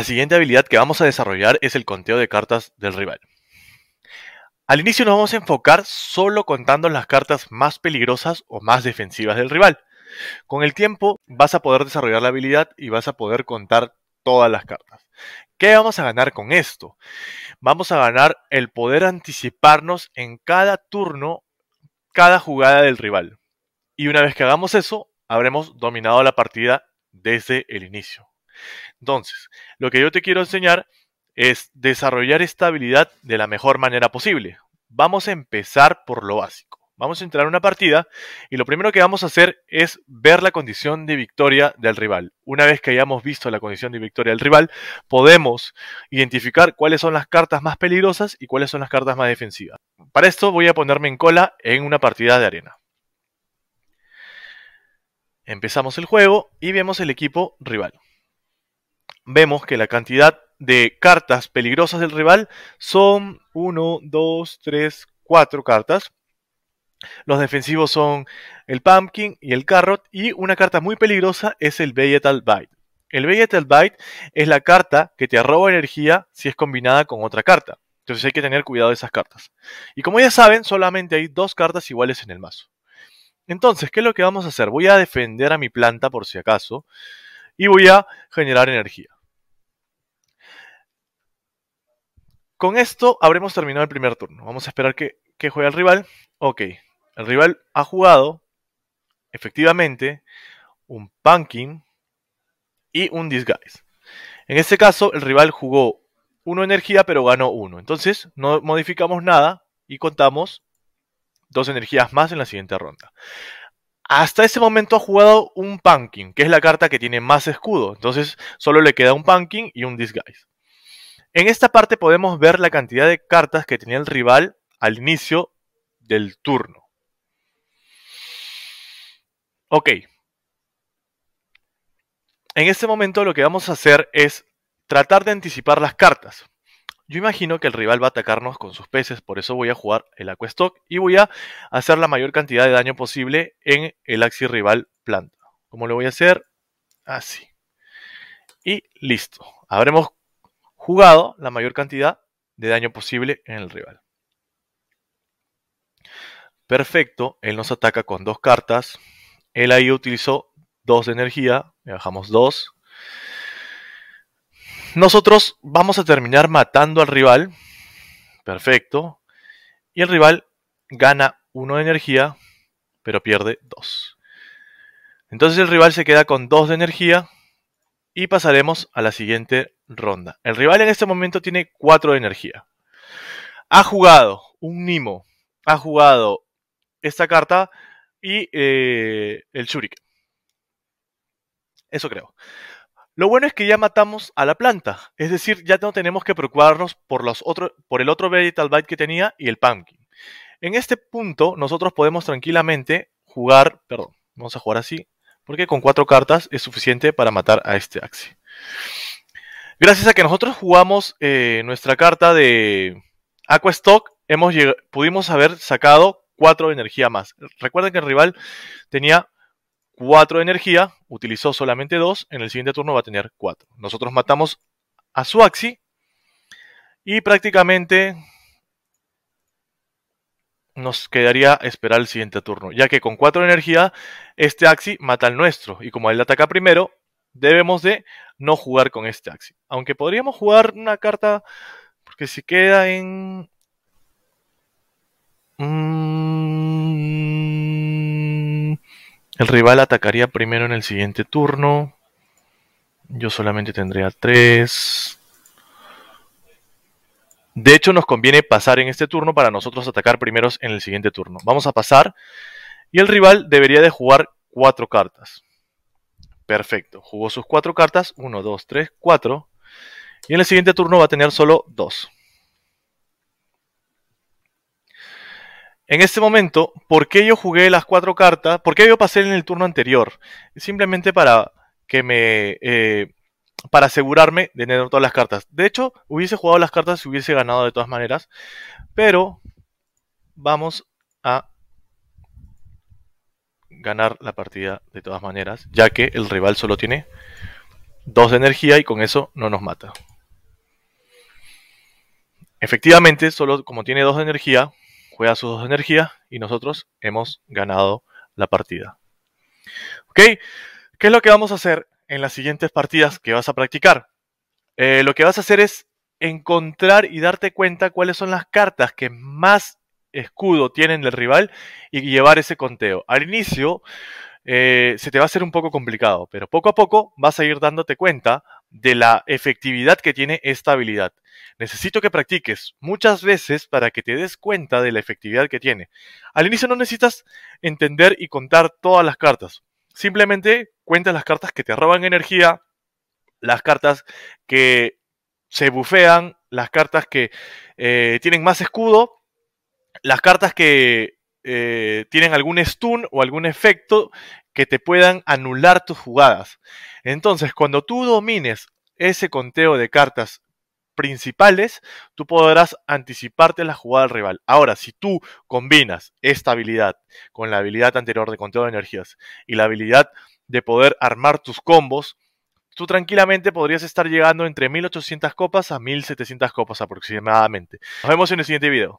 La siguiente habilidad que vamos a desarrollar es el conteo de cartas del rival. Al inicio nos vamos a enfocar solo contando las cartas más peligrosas o más defensivas del rival. Con el tiempo vas a poder desarrollar la habilidad y vas a poder contar todas las cartas. ¿Qué vamos a ganar con esto? Vamos a ganar el poder anticiparnos en cada turno, cada jugada del rival. Y una vez que hagamos eso, habremos dominado la partida desde el inicio. Entonces, lo que yo te quiero enseñar es desarrollar esta habilidad de la mejor manera posible. Vamos a empezar por lo básico. Vamos a entrar en una partida y lo primero que vamos a hacer es ver la condición de victoria del rival. Una vez que hayamos visto la condición de victoria del rival, podemos identificar cuáles son las cartas más peligrosas y cuáles son las cartas más defensivas. Para esto voy a ponerme en cola en una partida de arena. Empezamos el juego y vemos el equipo rival vemos que la cantidad de cartas peligrosas del rival son 1, 2, 3, 4 cartas. Los defensivos son el Pumpkin y el Carrot y una carta muy peligrosa es el Vegetal Bite. El Vegetal Bite es la carta que te arroba energía si es combinada con otra carta. Entonces hay que tener cuidado de esas cartas. Y como ya saben, solamente hay dos cartas iguales en el mazo. Entonces, ¿qué es lo que vamos a hacer? Voy a defender a mi planta por si acaso y voy a generar energía. Con esto habremos terminado el primer turno. Vamos a esperar que, juegue el rival. Ok, el rival ha jugado, efectivamente, un Pumpkin y un Disguise. En este caso, el rival jugó uno energía, pero ganó uno. Entonces, no modificamos nada y contamos dos energías más en la siguiente ronda. Hasta ese momento ha jugado un Pumpkin, que es la carta que tiene más escudo. Entonces, solo le queda un Pumpkin y un Disguise. En esta parte podemos ver la cantidad de cartas que tenía el rival al inicio del turno. Ok. En este momento lo que vamos a hacer es tratar de anticipar las cartas. Yo imagino que el rival va a atacarnos con sus peces, por eso voy a jugar el Aquestock y voy a hacer la mayor cantidad de daño posible en el axi rival planta. ¿Cómo lo voy a hacer? Así. Y listo. Habremos jugado la mayor cantidad de daño posible en el rival. Perfecto, él nos ataca con dos cartas. Él ahí utilizó dos de energía, le bajamos dos. Nosotros vamos a terminar matando al rival. Perfecto. Y el rival gana uno de energía, pero pierde dos. Entonces el rival se queda con dos de energía y pasaremos a la siguiente ronda. El rival en este momento tiene 4 de energía. Ha jugado un Nimo. Ha jugado esta carta y eh, el Shuriken. Eso creo. Lo bueno es que ya matamos a la planta, es decir, ya no tenemos que preocuparnos por, los por el otro Vegetal Bite que tenía y el Pumpkin. En este punto, nosotros podemos tranquilamente jugar, perdón, vamos a jugar así, porque con cuatro cartas es suficiente para matar a este axi. Gracias a que nosotros jugamos eh, nuestra carta de Stock, hemos pudimos haber sacado cuatro de energía más. Recuerden que el rival tenía cuatro de energía, utilizó solamente dos, en el siguiente turno va a tener cuatro. Nosotros matamos a su Axi y prácticamente nos quedaría esperar el siguiente turno, ya que con 4 de energía este Axi mata al nuestro y como él ataca primero, debemos de no jugar con este Axi. Aunque podríamos jugar una carta porque si queda en mm, el rival atacaría primero en el siguiente turno. Yo solamente tendría 3 de hecho, nos conviene pasar en este turno para nosotros atacar primeros en el siguiente turno. Vamos a pasar y el rival debería de jugar cuatro cartas. Perfecto, jugó sus cuatro cartas, 1, 2, 3, 4. Y en el siguiente turno va a tener solo dos. En este momento, ¿por qué yo jugué las cuatro cartas? ¿Por qué yo pasé en el turno anterior? Simplemente para que me eh, para asegurarme de tener todas las cartas. De hecho, hubiese jugado las cartas si hubiese ganado de todas maneras. Pero vamos a ganar la partida de todas maneras, ya que el rival solo tiene Dos de energía y con eso no nos mata. Efectivamente, solo como tiene dos de energía, juega sus dos de energía y nosotros hemos ganado la partida. ¿Ok? ¿Qué es lo que vamos a hacer? en las siguientes partidas que vas a practicar. Eh, lo que vas a hacer es encontrar y darte cuenta cuáles son las cartas que más escudo tienen del rival y llevar ese conteo. Al inicio eh, se te va a hacer un poco complicado, pero poco a poco vas a ir dándote cuenta de la efectividad que tiene esta habilidad. Necesito que practiques muchas veces para que te des cuenta de la efectividad que tiene. Al inicio no necesitas entender y contar todas las cartas. Simplemente cuentas las cartas que te roban energía, las cartas que se bufean, las cartas que eh, tienen más escudo, las cartas que eh, tienen algún stun o algún efecto que te puedan anular tus jugadas. Entonces, cuando tú domines ese conteo de cartas principales, tú podrás anticiparte la jugada del rival. Ahora, si tú combinas esta habilidad con la habilidad anterior de conteo de energías y la habilidad de poder armar tus combos, tú tranquilamente podrías estar llegando entre 1800 copas a 1700 copas aproximadamente. Nos vemos en el siguiente video.